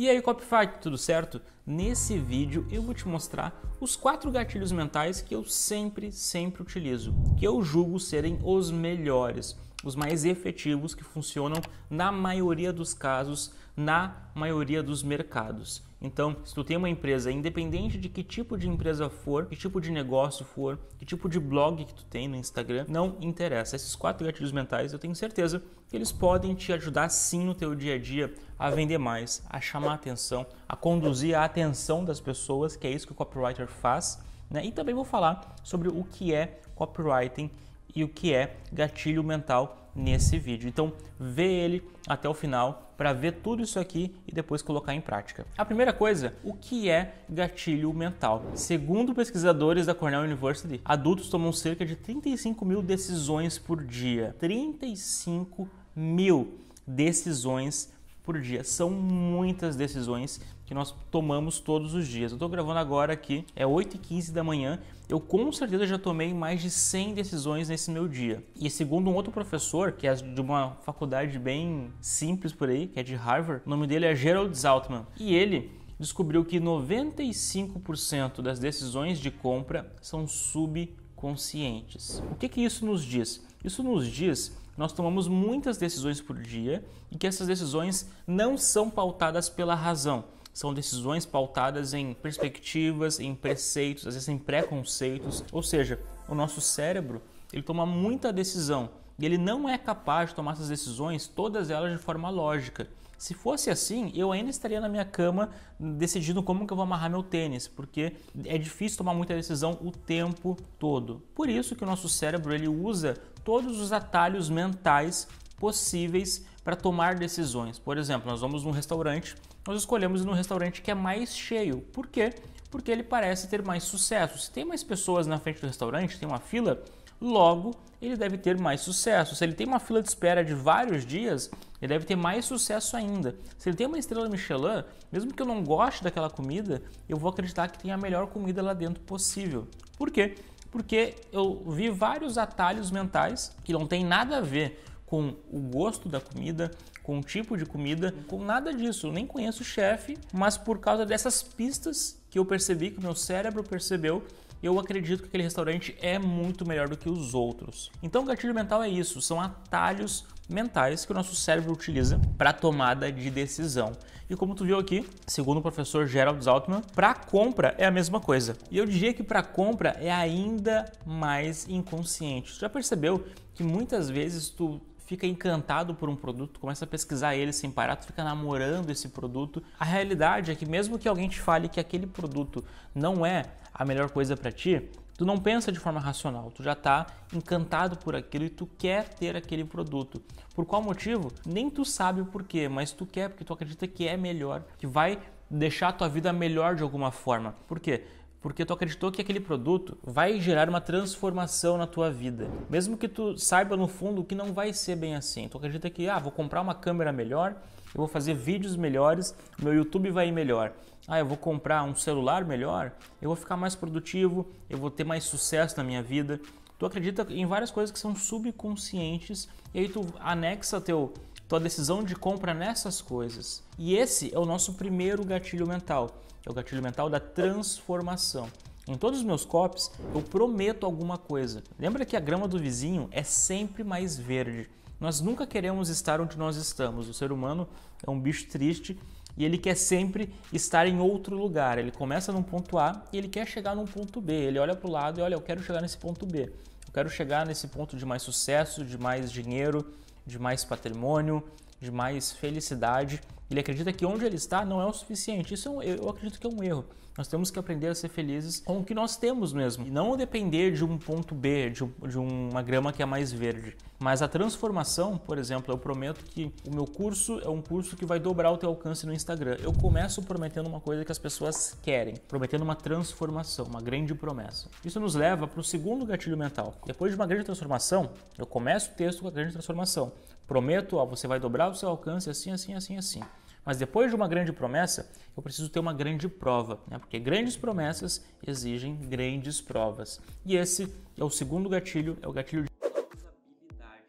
E aí, Copyfight, tudo certo? Nesse vídeo eu vou te mostrar os quatro gatilhos mentais que eu sempre, sempre utilizo, que eu julgo serem os melhores, os mais efetivos que funcionam na maioria dos casos, na maioria dos mercados. Então, se tu tem uma empresa, independente de que tipo de empresa for, que tipo de negócio for, que tipo de blog que tu tem no Instagram, não interessa. Esses quatro gatilhos mentais, eu tenho certeza que eles podem te ajudar sim no teu dia a dia a vender mais, a chamar a atenção, a conduzir a atenção das pessoas, que é isso que o copywriter faz. Né? E também vou falar sobre o que é copywriting e o que é gatilho mental nesse vídeo. Então, vê ele até o final para ver tudo isso aqui e depois colocar em prática. A primeira coisa, o que é gatilho mental? Segundo pesquisadores da Cornell University, adultos tomam cerca de 35 mil decisões por dia. 35 mil decisões por dia. São muitas decisões que nós tomamos todos os dias. Eu estou gravando agora aqui, é 8h15 da manhã, eu com certeza já tomei mais de 100 decisões nesse meu dia. E segundo um outro professor, que é de uma faculdade bem simples por aí, que é de Harvard, o nome dele é Gerald Zaltman, e ele descobriu que 95% das decisões de compra são sub conscientes. O que, que isso nos diz? Isso nos diz que nós tomamos muitas decisões por dia e que essas decisões não são pautadas pela razão. São decisões pautadas em perspectivas, em preceitos, às vezes em preconceitos. Ou seja, o nosso cérebro ele toma muita decisão e ele não é capaz de tomar essas decisões, todas elas de forma lógica. Se fosse assim, eu ainda estaria na minha cama decidindo como que eu vou amarrar meu tênis, porque é difícil tomar muita decisão o tempo todo. Por isso que o nosso cérebro ele usa todos os atalhos mentais possíveis para tomar decisões. Por exemplo, nós vamos num restaurante, nós escolhemos ir num restaurante que é mais cheio. Por quê? Porque ele parece ter mais sucesso. Se tem mais pessoas na frente do restaurante, tem uma fila, logo ele deve ter mais sucesso. Se ele tem uma fila de espera de vários dias, ele deve ter mais sucesso ainda. Se ele tem uma estrela Michelin, mesmo que eu não goste daquela comida, eu vou acreditar que tem a melhor comida lá dentro possível. Por quê? Porque eu vi vários atalhos mentais que não tem nada a ver com o gosto da comida, com o tipo de comida, com nada disso. Eu nem conheço o chefe, mas por causa dessas pistas que eu percebi, que o meu cérebro percebeu, e eu acredito que aquele restaurante é muito melhor do que os outros. Então, o gatilho mental é isso, são atalhos mentais que o nosso cérebro utiliza para tomada de decisão. E como tu viu aqui, segundo o professor Gerald Zaltman, para compra é a mesma coisa. E eu diria que para compra é ainda mais inconsciente. Tu já percebeu que muitas vezes tu fica encantado por um produto, começa a pesquisar ele sem parar, tu fica namorando esse produto. A realidade é que mesmo que alguém te fale que aquele produto não é a melhor coisa para ti, tu não pensa de forma racional, tu já está encantado por aquilo e tu quer ter aquele produto. Por qual motivo? Nem tu sabe o porquê, mas tu quer porque tu acredita que é melhor, que vai deixar a tua vida melhor de alguma forma. Por quê? porque tu acreditou que aquele produto vai gerar uma transformação na tua vida. Mesmo que tu saiba no fundo que não vai ser bem assim. Tu acredita que, ah, vou comprar uma câmera melhor, eu vou fazer vídeos melhores, meu YouTube vai ir melhor. Ah, eu vou comprar um celular melhor, eu vou ficar mais produtivo, eu vou ter mais sucesso na minha vida. Tu acredita em várias coisas que são subconscientes e aí tu anexa teu tua decisão de compra nessas coisas. E esse é o nosso primeiro gatilho mental é o gatilho mental da transformação. Em todos os meus copies, eu prometo alguma coisa. Lembra que a grama do vizinho é sempre mais verde. Nós nunca queremos estar onde nós estamos. O ser humano é um bicho triste e ele quer sempre estar em outro lugar. Ele começa num ponto A e ele quer chegar num ponto B. Ele olha para o lado e olha, eu quero chegar nesse ponto B. Eu quero chegar nesse ponto de mais sucesso, de mais dinheiro, de mais patrimônio, de mais felicidade. Ele acredita que onde ele está não é o suficiente. Isso é um, eu acredito que é um erro. Nós temos que aprender a ser felizes com o que nós temos mesmo. E não depender de um ponto B, de, um, de uma grama que é mais verde. Mas a transformação, por exemplo, eu prometo que o meu curso é um curso que vai dobrar o teu alcance no Instagram. Eu começo prometendo uma coisa que as pessoas querem, prometendo uma transformação, uma grande promessa. Isso nos leva para o segundo gatilho mental. Depois de uma grande transformação, eu começo o texto com a grande transformação. Prometo, ó, você vai dobrar o seu alcance assim, assim, assim, assim. Mas depois de uma grande promessa, eu preciso ter uma grande prova, né? porque grandes promessas exigem grandes provas. E esse é o segundo gatilho, é o gatilho de plausibilidade.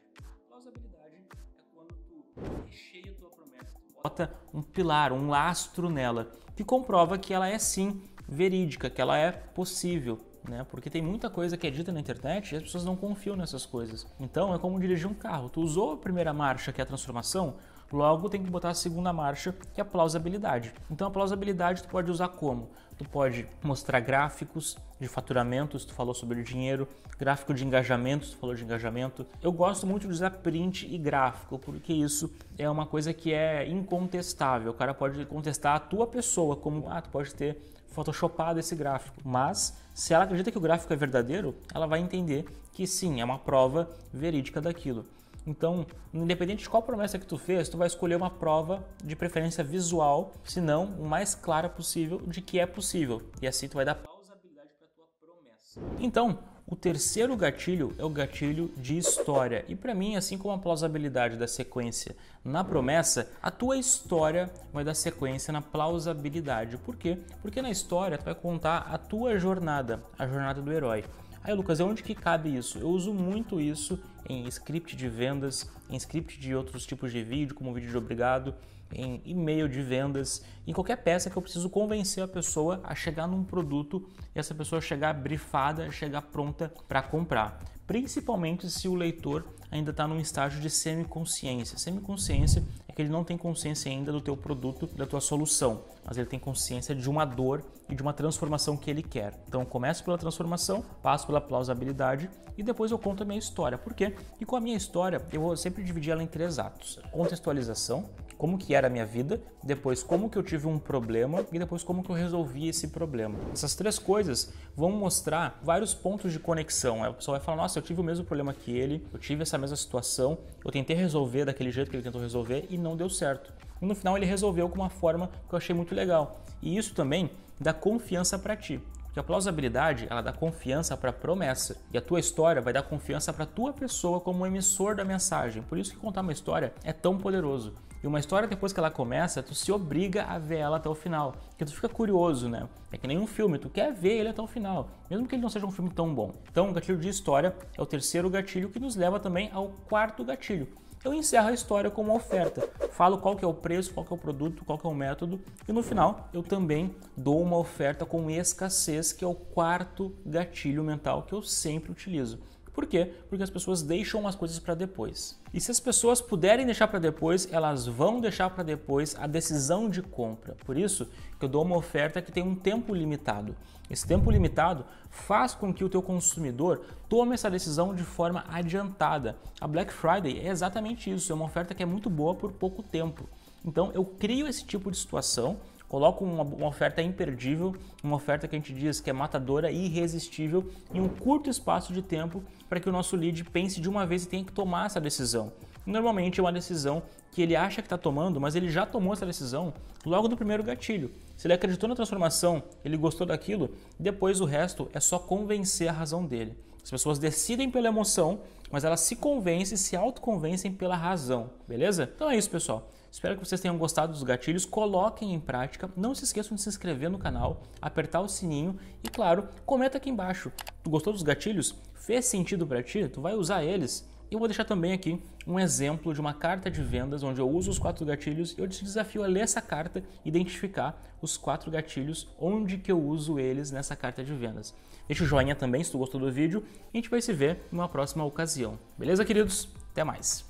Plausibilidade é quando tu recheia tua promessa, tu bota um pilar, um lastro nela, que comprova que ela é sim verídica, que ela é possível, né? Porque tem muita coisa que é dita na internet e as pessoas não confiam nessas coisas. Então é como dirigir um carro. Tu usou a primeira marcha, que é a transformação, Logo, tem que botar a segunda marcha, que é a plausibilidade. Então, a plausibilidade tu pode usar como? Tu pode mostrar gráficos de faturamentos, tu falou sobre o dinheiro, gráfico de engajamentos, tu falou de engajamento. Eu gosto muito de usar print e gráfico, porque isso é uma coisa que é incontestável. O cara pode contestar a tua pessoa, como ah, tu pode ter photoshopado esse gráfico, mas se ela acredita que o gráfico é verdadeiro, ela vai entender que sim, é uma prova verídica daquilo. Então, independente de qual promessa que tu fez, tu vai escolher uma prova de preferência visual, se não o mais clara possível de que é possível. E assim tu vai dar pausabilidade para tua promessa. Então, o terceiro gatilho é o gatilho de história. E para mim, assim como a plausibilidade da sequência na promessa, a tua história vai dar sequência na plausibilidade. Por quê? Porque na história tu vai contar a tua jornada, a jornada do herói. Aí, Lucas, é onde que cabe isso? Eu uso muito isso em script de vendas, em script de outros tipos de vídeo, como vídeo de obrigado, em e-mail de vendas, em qualquer peça que eu preciso convencer a pessoa a chegar num produto e essa pessoa chegar brifada, chegar pronta para comprar principalmente se o leitor ainda está num estágio de semiconsciência. Semiconsciência é que ele não tem consciência ainda do teu produto, da tua solução, mas ele tem consciência de uma dor e de uma transformação que ele quer. Então, começo pela transformação, passo pela plausibilidade e depois eu conto a minha história. Por quê? E com a minha história, eu vou sempre dividir ela em três atos: contextualização, como que era a minha vida, depois como que eu tive um problema e depois como que eu resolvi esse problema. Essas três coisas vão mostrar vários pontos de conexão. A é, pessoa vai falar, nossa, eu tive o mesmo problema que ele, eu tive essa mesma situação, eu tentei resolver daquele jeito que ele tentou resolver e não deu certo. E no final ele resolveu com uma forma que eu achei muito legal. E isso também dá confiança para ti. Porque a plausibilidade, ela dá confiança para a promessa. E a tua história vai dar confiança para a tua pessoa como emissor da mensagem. Por isso que contar uma história é tão poderoso. E uma história, depois que ela começa, tu se obriga a ver ela até o final. Porque tu fica curioso, né? É que nem um filme, tu quer ver ele até o final, mesmo que ele não seja um filme tão bom. Então, o gatilho de história é o terceiro gatilho que nos leva também ao quarto gatilho. Eu encerro a história com uma oferta, falo qual que é o preço, qual que é o produto, qual que é o método e no final eu também dou uma oferta com escassez, que é o quarto gatilho mental que eu sempre utilizo. Por quê? Porque as pessoas deixam as coisas para depois. E se as pessoas puderem deixar para depois, elas vão deixar para depois a decisão de compra. Por isso que eu dou uma oferta que tem um tempo limitado. Esse tempo limitado faz com que o teu consumidor tome essa decisão de forma adiantada. A Black Friday é exatamente isso, é uma oferta que é muito boa por pouco tempo. Então eu crio esse tipo de situação Coloca uma, uma oferta imperdível, uma oferta que a gente diz que é matadora e irresistível em um curto espaço de tempo para que o nosso lead pense de uma vez e tenha que tomar essa decisão. Normalmente é uma decisão que ele acha que está tomando, mas ele já tomou essa decisão logo do primeiro gatilho. Se ele acreditou na transformação, ele gostou daquilo, depois o resto é só convencer a razão dele. As pessoas decidem pela emoção, mas elas se convencem, se autoconvencem pela razão, beleza? Então é isso, pessoal. Espero que vocês tenham gostado dos gatilhos, coloquem em prática, não se esqueçam de se inscrever no canal, apertar o sininho e, claro, comenta aqui embaixo. Tu gostou dos gatilhos? Fez sentido para ti? Tu vai usar eles? Eu vou deixar também aqui um exemplo de uma carta de vendas onde eu uso os quatro gatilhos e eu te desafio a ler essa carta e identificar os quatro gatilhos, onde que eu uso eles nessa carta de vendas. Deixa o joinha também se tu gostou do vídeo e a gente vai se ver numa próxima ocasião. Beleza, queridos? Até mais!